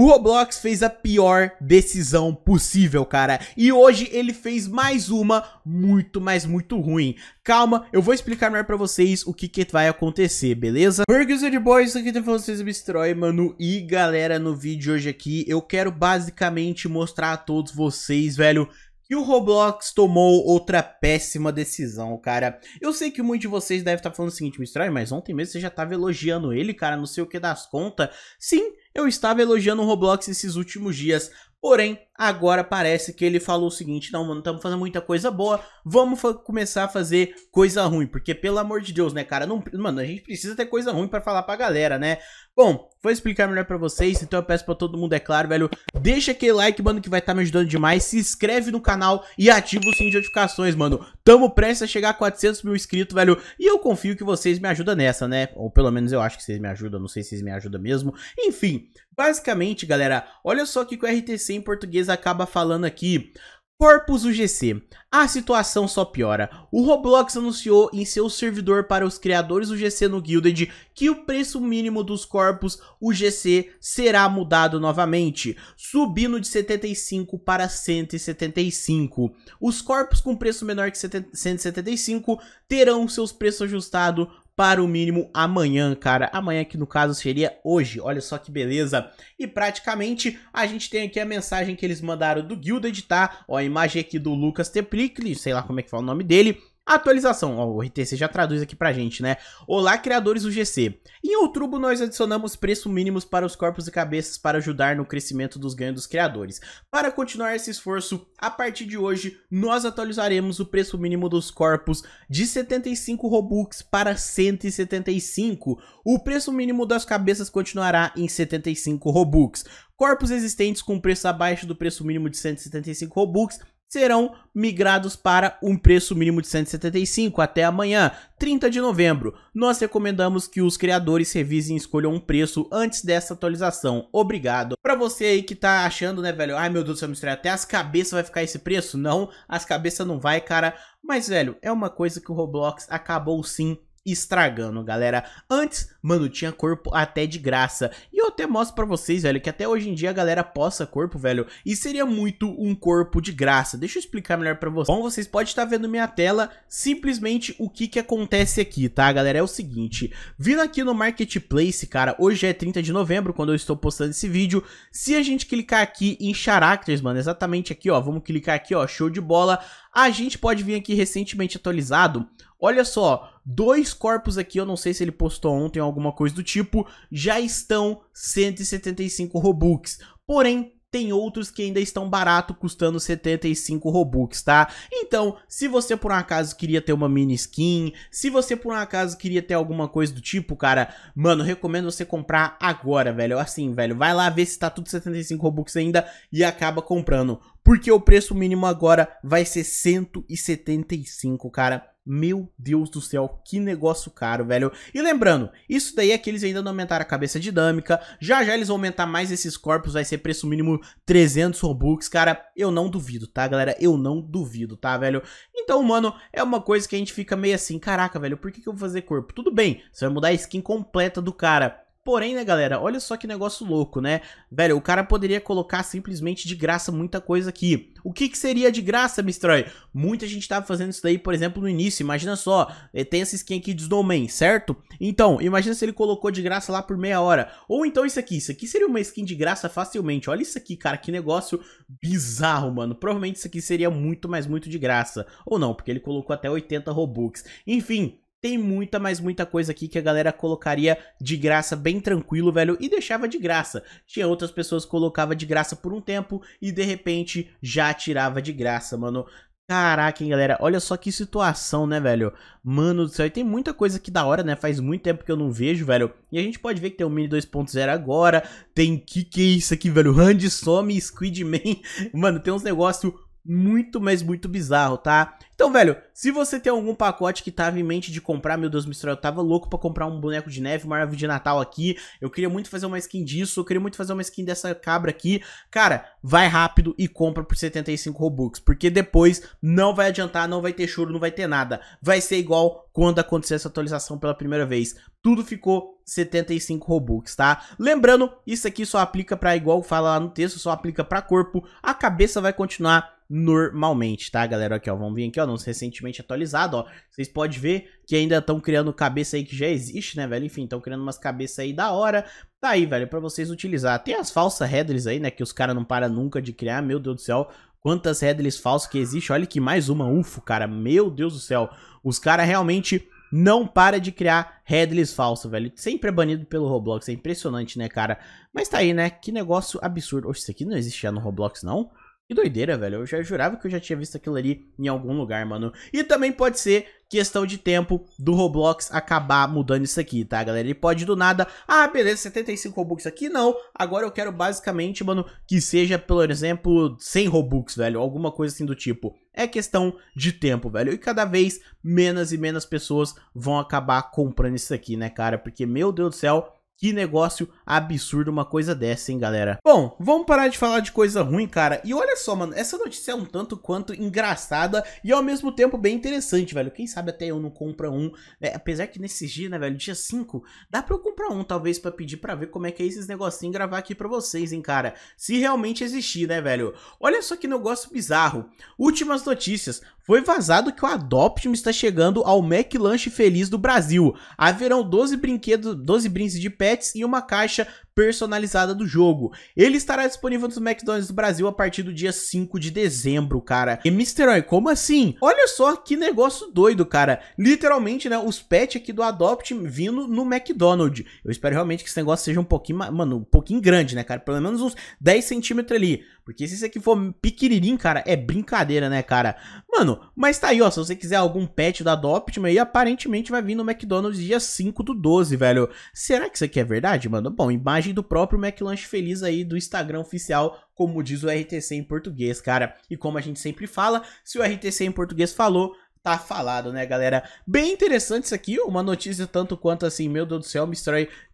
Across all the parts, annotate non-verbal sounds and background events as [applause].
O Roblox fez a pior decisão possível, cara. E hoje ele fez mais uma muito, mas muito ruim. Calma, eu vou explicar melhor pra vocês o que que vai acontecer, beleza? Burgers de Boys, aqui tem vocês, Bistroy, mano. E galera, no vídeo hoje aqui, eu quero basicamente mostrar a todos vocês, velho, e o Roblox tomou outra péssima decisão, cara. Eu sei que muitos de vocês devem estar falando o seguinte, Mistral, mas ontem mesmo você já estava elogiando ele, cara, não sei o que das contas. Sim, eu estava elogiando o Roblox esses últimos dias, porém, Agora parece que ele falou o seguinte: não, mano, estamos fazendo muita coisa boa, vamos começar a fazer coisa ruim. Porque, pelo amor de Deus, né, cara? Não, mano, a gente precisa ter coisa ruim para falar pra galera, né? Bom, vou explicar melhor para vocês, então eu peço para todo mundo, é claro, velho, deixa aquele like, mano, que vai estar tá me ajudando demais, se inscreve no canal e ativa o sininho de notificações, mano. Tamo prestes a chegar a 400 mil inscritos, velho, e eu confio que vocês me ajudam nessa, né? Ou pelo menos eu acho que vocês me ajudam, não sei se vocês me ajudam mesmo. Enfim, basicamente, galera, olha só o que o RTC em português Luiz acaba falando aqui. Corpus UGC. A situação só piora. O Roblox anunciou em seu servidor para os criadores UGC no Guilded que o preço mínimo dos corpos UGC será mudado novamente, subindo de 75 para 175. Os corpos com preço menor que 175 terão seus preços ajustados para o mínimo amanhã, cara. Amanhã que no caso seria hoje. Olha só que beleza. E praticamente a gente tem aqui a mensagem que eles mandaram do Guilded, tá? Ó, a imagem aqui do Lucas Teplicle, sei lá como é que fala o nome dele atualização, ó, o RTC já traduz aqui pra gente, né? Olá, criadores do GC. Em outubro, nós adicionamos preços mínimos para os corpos e cabeças para ajudar no crescimento dos ganhos dos criadores. Para continuar esse esforço, a partir de hoje, nós atualizaremos o preço mínimo dos corpos de 75 Robux para 175. O preço mínimo das cabeças continuará em 75 Robux. Corpos existentes com preço abaixo do preço mínimo de 175 Robux serão migrados para um preço mínimo de 175 até amanhã, 30 de novembro. Nós recomendamos que os criadores revisem e escolham um preço antes dessa atualização. Obrigado. Para você aí que tá achando, né, velho? Ai, meu Deus do céu, mistério, até as cabeças vai ficar esse preço? Não, as cabeças não vai, cara. Mas, velho, é uma coisa que o Roblox acabou sim estragando, galera. Antes, mano, tinha corpo até de graça. E eu até mostro pra vocês, velho, que até hoje em dia a galera possa corpo, velho, e seria muito um corpo de graça. Deixa eu explicar melhor pra vocês. Bom, vocês podem estar vendo minha tela, simplesmente o que que acontece aqui, tá, galera? É o seguinte, vindo aqui no Marketplace, cara, hoje é 30 de novembro, quando eu estou postando esse vídeo, se a gente clicar aqui em Characters, mano, exatamente aqui, ó, vamos clicar aqui, ó, show de bola, a gente pode vir aqui recentemente atualizado. Olha só, dois corpos aqui, eu não sei se ele postou ontem ou alguma coisa do tipo, já estão 175 Robux. Porém, tem outros que ainda estão barato, custando 75 Robux, tá? Então, se você por um acaso queria ter uma mini skin, se você por um acaso queria ter alguma coisa do tipo, cara, mano, recomendo você comprar agora, velho. Assim, velho, vai lá ver se tá tudo 75 Robux ainda e acaba comprando porque o preço mínimo agora vai ser 175, cara. Meu Deus do céu, que negócio caro, velho. E lembrando, isso daí é que eles ainda não aumentaram a cabeça dinâmica. Já já eles vão aumentar mais esses corpos, vai ser preço mínimo 300 Robux, cara. Eu não duvido, tá, galera? Eu não duvido, tá, velho? Então, mano, é uma coisa que a gente fica meio assim, caraca, velho, por que, que eu vou fazer corpo? Tudo bem, você vai mudar a skin completa do cara Porém, né, galera, olha só que negócio louco, né? Velho, o cara poderia colocar simplesmente de graça muita coisa aqui. O que, que seria de graça, Mistroy? Muita gente tava fazendo isso daí, por exemplo, no início. Imagina só, eh, tem essa skin aqui de Snowman, certo? Então, imagina se ele colocou de graça lá por meia hora. Ou então isso aqui, isso aqui seria uma skin de graça facilmente. Olha isso aqui, cara, que negócio bizarro, mano. Provavelmente isso aqui seria muito, mas muito de graça. Ou não, porque ele colocou até 80 Robux. Enfim, tem muita, mas muita coisa aqui que a galera colocaria de graça bem tranquilo, velho, e deixava de graça. Tinha outras pessoas que colocava de graça por um tempo e de repente já tirava de graça, mano. Caraca, hein, galera. Olha só que situação, né, velho? Mano do céu, e tem muita coisa aqui da hora, né? Faz muito tempo que eu não vejo, velho. E a gente pode ver que tem o Mini 2.0 agora. Tem... Que que é isso aqui, velho? Randy Some, Squidman. [laughs] Mano, tem uns negócios muito, mas muito bizarro, tá? Então, velho, se você tem algum pacote que tava em mente de comprar, meu Deus, Mistral, eu tava louco para comprar um boneco de neve, uma árvore de Natal aqui, eu queria muito fazer uma skin disso, eu queria muito fazer uma skin dessa cabra aqui, cara, vai rápido e compra por 75 Robux, porque depois não vai adiantar, não vai ter choro, não vai ter nada, vai ser igual quando acontecer essa atualização pela primeira vez, tudo ficou 75 Robux, tá? Lembrando, isso aqui só aplica para igual fala lá no texto, só aplica para corpo, a cabeça vai continuar normalmente, tá, galera? Aqui, ó, vamos vir aqui, ó, anúncio recentemente atualizado, ó. Vocês podem ver que ainda estão criando cabeça aí que já existe, né, velho? Enfim, estão criando umas cabeças aí da hora. Tá aí, velho, pra vocês utilizar. Tem as falsas headless aí, né, que os caras não param nunca de criar, meu Deus do céu. Quantas headless falsas que existe? Olha que mais uma, ufo, cara, meu Deus do céu. Os caras realmente não para de criar headless falso, velho. Sempre é banido pelo Roblox, é impressionante, né, cara? Mas tá aí, né? Que negócio absurdo. Oxe, isso aqui não existe já no Roblox, não? Que doideira, velho. Eu já jurava que eu já tinha visto aquilo ali em algum lugar, mano. E também pode ser questão de tempo do Roblox acabar mudando isso aqui, tá, galera? Ele pode do nada, ah, beleza, 75 Robux aqui, não. Agora eu quero basicamente, mano, que seja, por exemplo, 100 Robux, velho, alguma coisa assim do tipo. É questão de tempo, velho. E cada vez menos e menos pessoas vão acabar comprando isso aqui, né, cara? Porque, meu Deus do céu, que negócio absurdo uma coisa dessa, hein, galera? Bom, vamos parar de falar de coisa ruim, cara. E olha só, mano, essa notícia é um tanto quanto engraçada e ao mesmo tempo bem interessante, velho. Quem sabe até eu não compro um, né? apesar que nesses dias, né, velho, dia 5, dá pra eu comprar um, talvez, pra pedir pra ver como é que é esses negocinhos gravar aqui pra vocês, hein, cara. Se realmente existir, né, velho. Olha só que negócio bizarro. Últimas notícias. Foi vazado que o Adoption está chegando ao Mac Lanche Feliz do Brasil. Haverão 12 brinquedos, 12 brindes de pé pets e uma caixa personalizada do jogo. Ele estará disponível nos McDonald's do Brasil a partir do dia 5 de dezembro, cara. E Mr. Oi, como assim? Olha só que negócio doido, cara. Literalmente, né, os pets aqui do Adopt vindo no McDonald's. Eu espero realmente que esse negócio seja um pouquinho, mano, um pouquinho grande, né, cara? Pelo menos uns 10 centímetros ali. Porque se isso aqui for pequenininho, cara, é brincadeira, né, cara? Mano, mas tá aí, ó, se você quiser algum pet da Adopt, aí aparentemente vai vir no McDonald's dia 5 do 12, velho. Será que isso aqui é verdade, mano? Bom, imagem imagem do próprio McLanche feliz aí do Instagram oficial, como diz o RTC em português, cara. E como a gente sempre fala, se o RTC em português falou, tá falado, né, galera? Bem interessante isso aqui, uma notícia tanto quanto assim, meu Deus do céu, me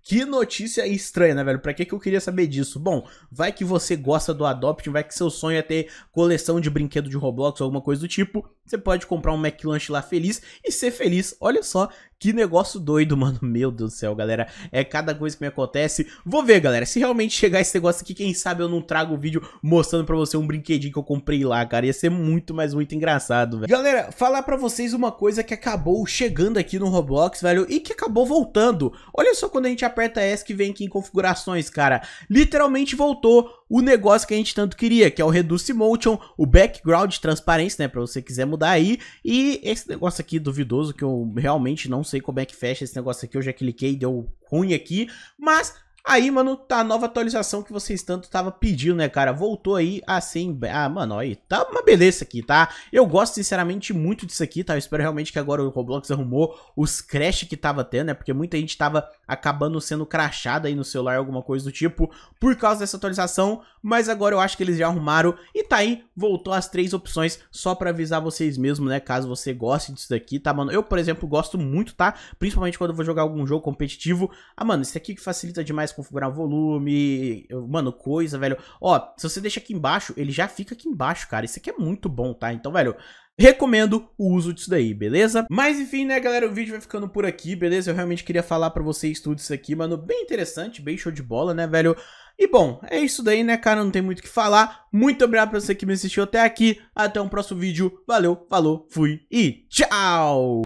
que notícia estranha, né, velho? Pra que, que eu queria saber disso? Bom, vai que você gosta do Adopt, vai que seu sonho é ter coleção de brinquedo de Roblox ou alguma coisa do tipo. Você pode comprar um MacLunch lá feliz e ser feliz. Olha só que negócio doido, [laughs] mano. Meu Deus do céu, galera. É cada coisa que me acontece. Vou ver, galera. Se realmente chegar esse negócio aqui, quem sabe eu não trago o vídeo mostrando pra você um brinquedinho que eu comprei lá, cara. Ia ser muito, mas muito engraçado, velho. Galera, falar pra vocês uma coisa que acabou chegando aqui no Roblox, velho, e que acabou voltando. Olha só quando a gente aperta S que vem aqui em configurações, cara. Literalmente voltou o negócio que a gente tanto queria, que é o Reduce Motion, o background transparência, né, pra você quiser mudar aí, e esse negócio aqui duvidoso, que eu realmente não sei como é que fecha esse negócio aqui, eu já cliquei e deu ruim aqui, mas Aí, mano, tá a nova atualização que vocês tanto tava pedindo, né, cara? Voltou aí assim. Ah, mano, aí tá uma beleza aqui, tá? Eu gosto, sinceramente, muito disso aqui, tá? Eu espero realmente que agora o Roblox arrumou os crash que tava tendo, né? Porque muita gente tava acabando sendo crachada aí no celular, alguma coisa do tipo, por causa dessa atualização. Mas agora eu acho que eles já arrumaram. E tá aí, voltou as três opções, só pra avisar vocês mesmo, né? Caso você goste disso daqui, tá, mano? Eu, por exemplo, gosto muito, tá? Principalmente quando eu vou jogar algum jogo competitivo. Ah, mano, isso aqui que facilita demais configurar o volume. Mano, coisa, velho. Ó, se você deixa aqui embaixo, ele já fica aqui embaixo, cara. Isso aqui é muito bom, tá? Então, velho, recomendo o uso disso daí, beleza? Mas enfim, né, galera, o vídeo vai ficando por aqui, beleza? Eu realmente queria falar pra vocês tudo isso aqui, mano, bem interessante, bem show de bola, né, velho? E bom, é isso daí, né, cara, não tem muito o que falar. Muito obrigado pra você que me assistiu até aqui, até o um próximo vídeo, valeu, falou, fui e tchau!